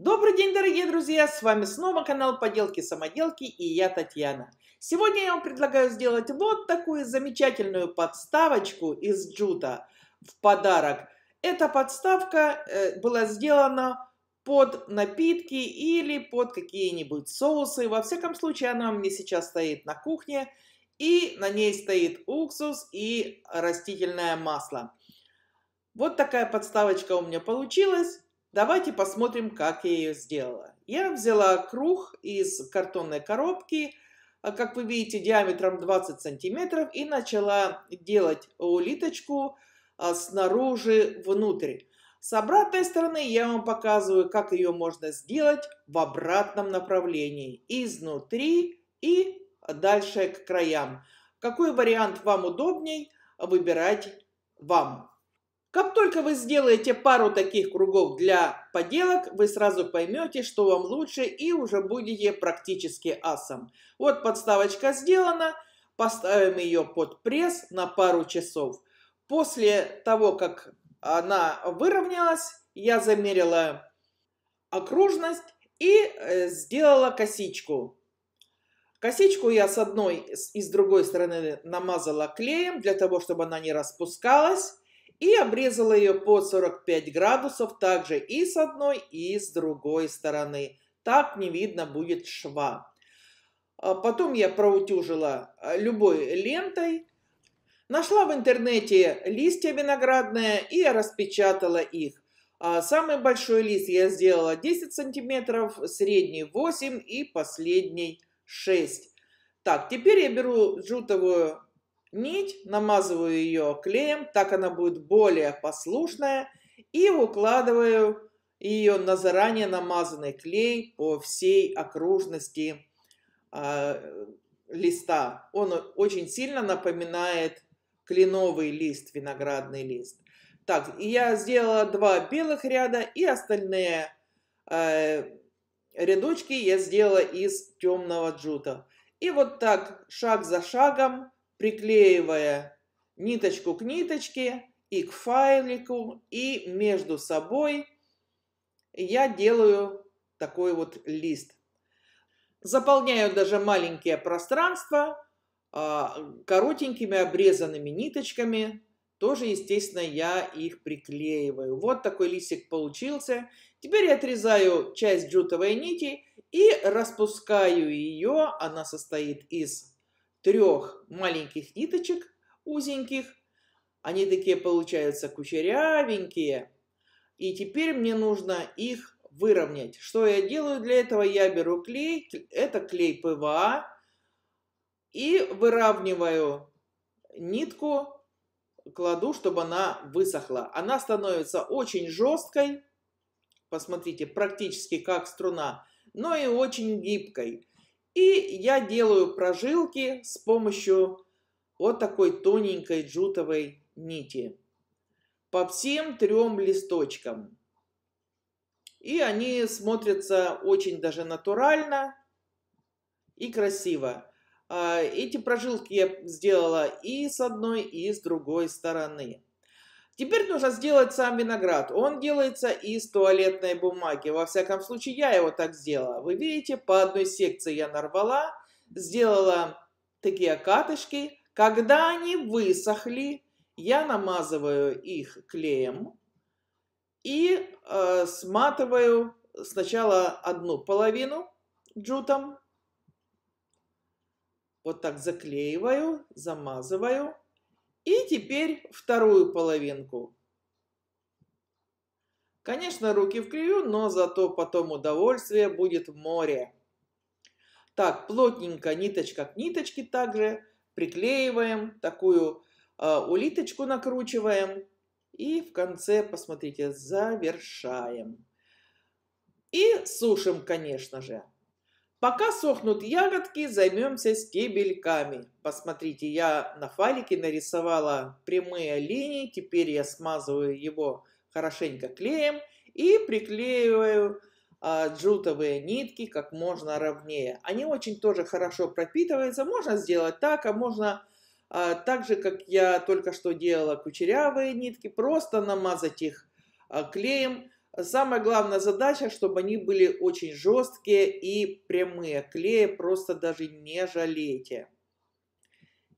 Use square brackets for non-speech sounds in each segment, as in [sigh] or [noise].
Добрый день, дорогие друзья! С вами снова канал Поделки-самоделки и я Татьяна. Сегодня я вам предлагаю сделать вот такую замечательную подставочку из джута в подарок. Эта подставка э, была сделана под напитки или под какие-нибудь соусы. Во всяком случае, она у меня сейчас стоит на кухне, и на ней стоит уксус и растительное масло. Вот такая подставочка у меня получилась. Давайте посмотрим, как я ее сделала. Я взяла круг из картонной коробки, а, как вы видите, диаметром 20 сантиметров и начала делать улиточку а, снаружи внутрь. С обратной стороны я вам показываю, как ее можно сделать в обратном направлении. Изнутри и дальше к краям. Какой вариант вам удобней, выбирать вам. Как только вы сделаете пару таких кругов для поделок, вы сразу поймете, что вам лучше и уже будете практически асом. Вот подставочка сделана, поставим ее под пресс на пару часов. После того, как она выровнялась, я замерила окружность и э, сделала косичку. Косичку я с одной и с другой стороны намазала клеем, для того, чтобы она не распускалась и обрезала ее по 45 градусов также и с одной, и с другой стороны. Так не видно будет шва. А потом я проутюжила а, любой лентой. Нашла в интернете листья виноградные и распечатала их. А самый большой лист я сделала 10 сантиметров, средний 8 и последний 6. Так, теперь я беру жутовую нить, намазываю ее клеем, так она будет более послушная, и укладываю ее на заранее намазанный клей по всей окружности э, листа. Он очень сильно напоминает кленовый лист, виноградный лист. Так, я сделала два белых ряда и остальные э, рядочки я сделала из темного джута. И вот так шаг за шагом приклеивая ниточку к ниточке и к файлику, и между собой я делаю такой вот лист. Заполняю даже маленькие пространства а, коротенькими обрезанными ниточками. Тоже, естественно, я их приклеиваю. Вот такой листик получился. Теперь я отрезаю часть джутовой нити и распускаю ее. Она состоит из трех маленьких ниточек узеньких. Они такие получаются кучерявенькие. И теперь мне нужно их выровнять. Что я делаю для этого? Я беру клей, это клей ПВА, и выравниваю нитку, кладу, чтобы она высохла. Она становится очень жесткой, посмотрите, практически как струна, но и очень гибкой. И я делаю прожилки с помощью вот такой тоненькой джутовой нити по всем трем листочкам. И они смотрятся очень даже натурально и красиво. А эти прожилки я сделала и с одной, и с другой стороны. Теперь нужно сделать сам виноград. Он делается из туалетной бумаги. Во всяком случае, я его так сделала. Вы видите, по одной секции я нарвала, сделала такие катышки. Когда они высохли, я намазываю их клеем и э, сматываю сначала одну половину джутом. Вот так заклеиваю, замазываю и теперь вторую половинку. Конечно, руки в кривую, но зато потом удовольствие будет море. Так, плотненько, ниточка к ниточке также приклеиваем, такую э, улиточку накручиваем. И в конце, посмотрите, завершаем. И сушим, конечно же. Пока сохнут ягодки, займемся стебельками. Посмотрите, я на файлике нарисовала прямые линии. Теперь я смазываю его хорошенько клеем и приклеиваю а, джутовые нитки как можно ровнее. Они очень тоже хорошо пропитываются. Можно сделать так, а можно а, так же, как я только что делала кучерявые нитки, просто намазать их а, клеем Самая главная задача, чтобы они были очень жесткие и прямые. Клея просто даже не жалейте.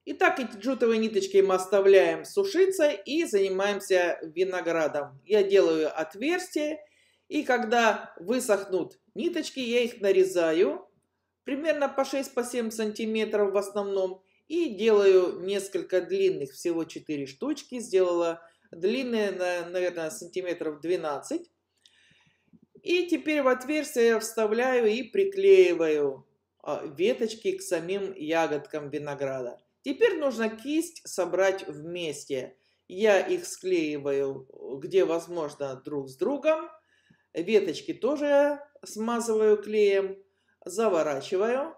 Итак, эти джутовые ниточки мы оставляем сушиться и занимаемся виноградом. Я делаю отверстие, и когда высохнут ниточки, я их нарезаю примерно по 6-7 по сантиметров в основном. И делаю несколько длинных, всего 4 штучки. Сделала длинные, наверное, сантиметров 12 и теперь в отверстие я вставляю и приклеиваю а, веточки к самим ягодкам винограда. Теперь нужно кисть собрать вместе. Я их склеиваю, где возможно, друг с другом. Веточки тоже смазываю клеем, заворачиваю.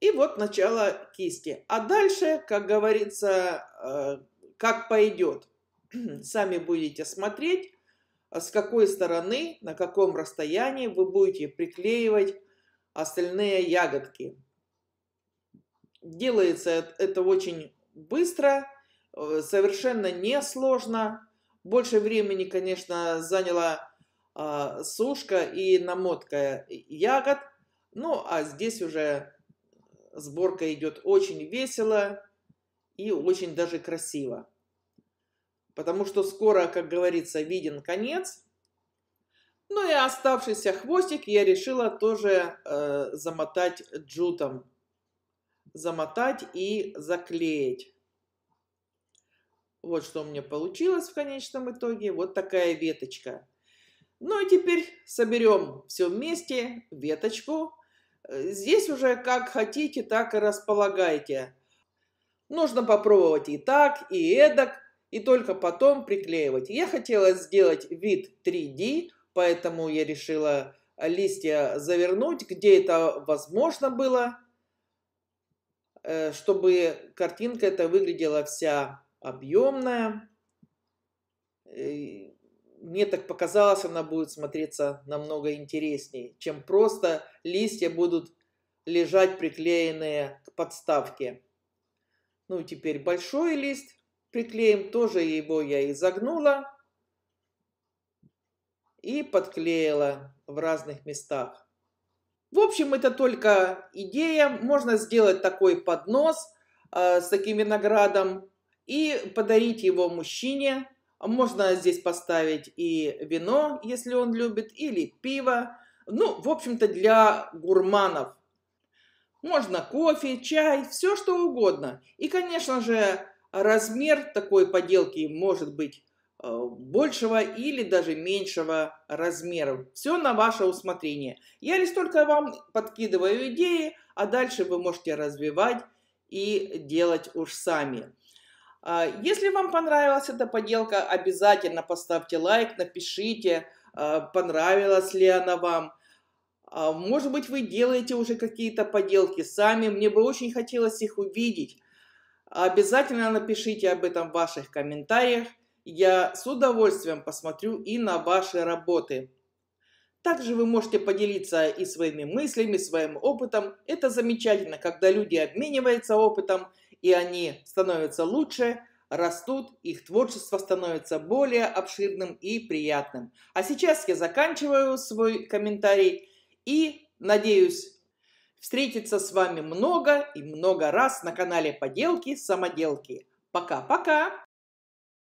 И вот начало кисти. А дальше, как говорится, э, как пойдет. [clears throat] Сами будете смотреть. А с какой стороны, на каком расстоянии вы будете приклеивать остальные ягодки. Делается это очень быстро, э, совершенно несложно. Больше времени, конечно, заняла э, сушка и намотка ягод. Ну, а здесь уже сборка идет очень весело и очень даже красиво потому что скоро, как говорится, виден конец. Ну и оставшийся хвостик я решила тоже э, замотать джутом. Замотать и заклеить. Вот что у меня получилось в конечном итоге. Вот такая веточка. Ну и теперь соберем все вместе, веточку. Э, здесь уже как хотите, так и располагайте. Нужно попробовать и так, и эдак и только потом приклеивать. Я хотела сделать вид 3D, поэтому я решила листья завернуть, где это возможно было, э, чтобы картинка эта выглядела вся объемная. Э, мне так показалось, она будет смотреться намного интереснее, чем просто листья будут лежать приклеенные к подставке. Ну, теперь большой лист Приклеим тоже его я изогнула и подклеила в разных местах. В общем, это только идея. Можно сделать такой поднос э, с таким виноградом и подарить его мужчине. Можно здесь поставить и вино, если он любит, или пиво. Ну, в общем-то, для гурманов. Можно кофе, чай, все что угодно. И, конечно же, размер такой поделки может быть э, большего или даже меньшего размера. Все на ваше усмотрение. Я лишь только вам подкидываю идеи, а дальше вы можете развивать и делать уж сами. А, если вам понравилась эта поделка, обязательно поставьте лайк, напишите, э, понравилась ли она вам. А, может быть, вы делаете уже какие-то поделки сами, мне бы очень хотелось их увидеть. Обязательно напишите об этом в ваших комментариях. Я с удовольствием посмотрю и на ваши работы. Также вы можете поделиться и своими мыслями, своим опытом. Это замечательно, когда люди обмениваются опытом, и они становятся лучше, растут, их творчество становится более обширным и приятным. А сейчас я заканчиваю свой комментарий и надеюсь, встретиться с вами много и много раз на канале Поделки-самоделки. Пока-пока!